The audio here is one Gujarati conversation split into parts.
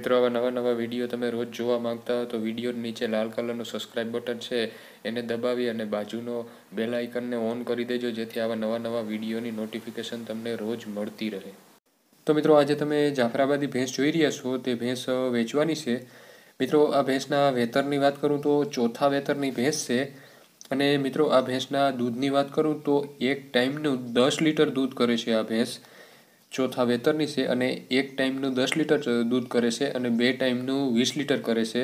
મિત્રો આવા નવા નવા વિડીયો તમે રોજ જોવા માંગતા હો તો વિડીયો નીચે લાલ કલરનું સબસ્ક્રાઇબ બટન છે એને દબાવી અને બાજુનો બેલાઇકનને ઓન કરી દેજો જેથી આવા નવા નવા વિડીયોની નોટિફિકેશન તમને રોજ મળતી રહે તો મિત્રો આજે તમે જાફરાબાદી ભેંસ જોઈ રહ્યા છો તે ભેંસ વેચવાની છે મિત્રો આ ભેંસના વેતરની વાત કરું તો ચોથા વેતરની ભેંસ છે અને મિત્રો આ ભેંસના દૂધની વાત કરું તો એક ટાઈમનું દસ લીટર દૂધ કરે છે આ ભેંસ ચોથા વેતરની છે અને એક ટાઈમનું દસ લીટર દૂધ કરે છે અને બે ટાઈમનું વીસ લીટર કરે છે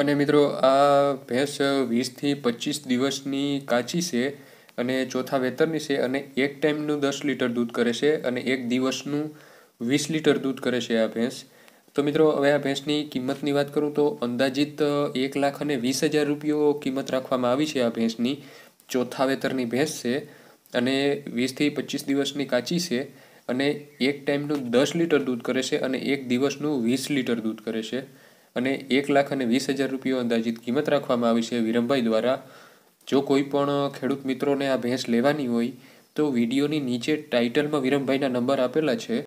અને મિત્રો આ ભેંસ વીસથી પચીસ દિવસની કાચી છે અને ચોથા વેતરની છે અને એક ટાઈમનું દસ લીટર દૂધ કરે છે અને એક દિવસનું વીસ લીટર દૂધ કરે છે આ ભેંસ તો મિત્રો હવે આ ભેંસની કિંમતની વાત કરું તો અંદાજિત એક લાખ અને વીસ હજાર રૂપિયો કિંમત રાખવામાં આવી છે આ ભેંસની ચોથા વેતરની ભેંસ છે અને વીસથી પચીસ દિવસની કાચી છે અને એક ટાઈમનું દસ લીટર દૂધ કરે છે અને એક દિવસનું વીસ લીટર દૂધ કરે છે અને એક લાખ અને વીસ હજાર રૂપિયા અંદાજિત કિંમત રાખવામાં આવી છે વિરમભાઈ દ્વારા જો કોઈ પણ ખેડૂત મિત્રોને આ ભેંસ લેવાની હોય તો વિડીયોની નીચે ટાઇટલમાં વિરમભાઈના નંબર આપેલા છે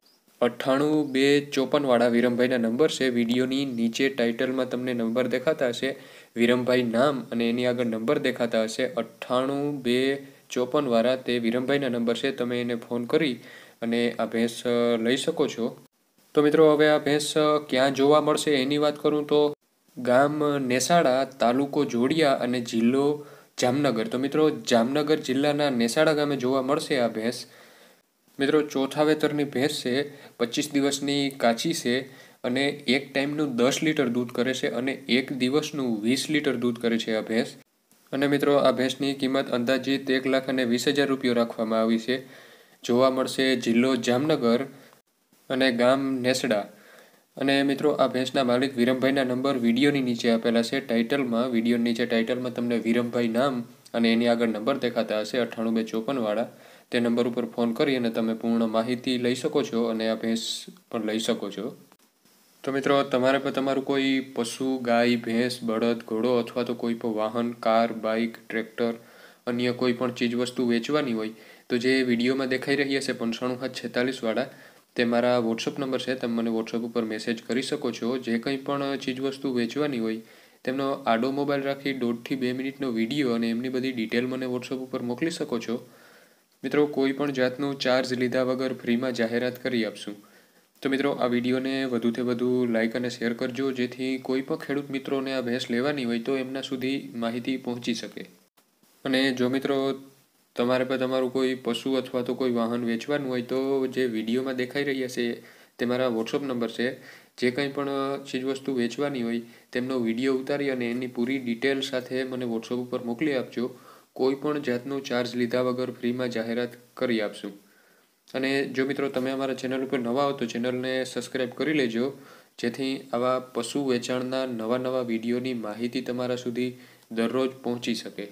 અઠ્ઠાણું બે ચોપનવાળા વિરમભાઈના નંબર છે વિડીયોની નીચે ટાઇટલમાં તમને નંબર દેખાતા હશે વિરમભાઈ નામ અને એની આગળ નંબર દેખાતા હશે અઠ્ઠાણું બે ચોપનવાળા તે વિરમભાઈના નંબર છે તમે એને ફોન કરી અને આ ભેંસ લઈ શકો છો તો મિત્રો હવે આ ભેંસ ક્યાં જોવા મળશે એની વાત કરું તો ગામ નેસાડા તાલુકો જોડિયા અને જિલ્લો જામનગર તો મિત્રો જામનગર જિલ્લાના નેસાડા ગામે જોવા મળશે આ ભેંસ મિત્રો ચોથા વેતરની ભેંસ છે પચીસ દિવસની કાચી છે અને એક ટાઈમનું દસ લીટર દૂધ કરે છે અને એક દિવસનું વીસ લીટર દૂધ કરે છે આ ભેંસ અને મિત્રો આ ભેંસની કિંમત અંદાજિત એક લાખ અને વીસ હજાર રૂપિયો રાખવામાં આવી છે જોવા મળશે જિલ્લો જામનગર અને ગામ નેસડા અને મિત્રો આ ભેંસના માલિક વિરમભાઈના નંબર વિડીયોની નીચે આપેલા છે ટાઇટલમાં વિડીયો નીચે ટાઇટલમાં તમને વિરમભાઈ નામ અને એની આગળ નંબર દેખાતા હશે અઠ્ઠાણું બે ચોપનવાળા તે નંબર ઉપર ફોન કરી અને તમે પૂર્ણ માહિતી લઈ શકો છો અને આ ભેંસ પણ લઈ શકો છો તો મિત્રો તમારે પણ તમારું કોઈ પશુ ગાય ભેંસ બળદ ઘોડો અથવા તો કોઈ પણ વાહન કાર બાઇક ટ્રેક્ટર અન્ય કોઈ પણ ચીજવસ્તુ વેચવાની હોય તો જે વિડીયોમાં દેખાઈ રહી હશે પંચાણું હાથ છેતાલીસવાળા તે મારા વોટ્સઅપ નંબર છે તમે મને વોટ્સઅપ ઉપર મેસેજ કરી શકો છો જે કંઈ પણ ચીજવસ્તુ વેચવાની હોય તેમનો આડો મોબાઈલ રાખી દોઢથી બે મિનિટનો વિડીયો અને એમની બધી ડિટેલ મને વોટ્સઅપ ઉપર મોકલી શકો છો મિત્રો કોઈ પણ જાતનો ચાર્જ લીધા વગર ફ્રીમાં જાહેરાત કરી આપશું તો મિત્રો આ વિડીયોને વધુથી વધુ લાઇક અને શેર કરજો જેથી કોઈ પણ ખેડૂત મિત્રોને આ ભેંસ લેવાની હોય તો એમના સુધી માહિતી પહોંચી શકે અને જો મિત્રો તમારે પણ તમારું કોઈ પશુ અથવા તો કોઈ વાહન વેચવાનું હોય તો જે વિડીયોમાં દેખાઈ રહ્યા છે તે મારા વોટ્સઅપ નંબર છે જે કંઈ પણ ચીજવસ્તુ વેચવાની હોય તેમનો વિડીયો ઉતારી અને એની પૂરી ડિટેલ સાથે મને વોટ્સઅપ ઉપર મોકલી આપજો કોઈ પણ જાતનો ચાર્જ લીધા વગર ફ્રીમાં જાહેરાત કરી આપશું અને જો મિત્રો તમે અમારા ચેનલ ઉપર નવા હો તો ચેનલને સબસ્ક્રાઈબ કરી લેજો જેથી આવા પશુ વેચાણના નવા નવા વિડીયોની માહિતી તમારા સુધી દરરોજ પહોંચી શકે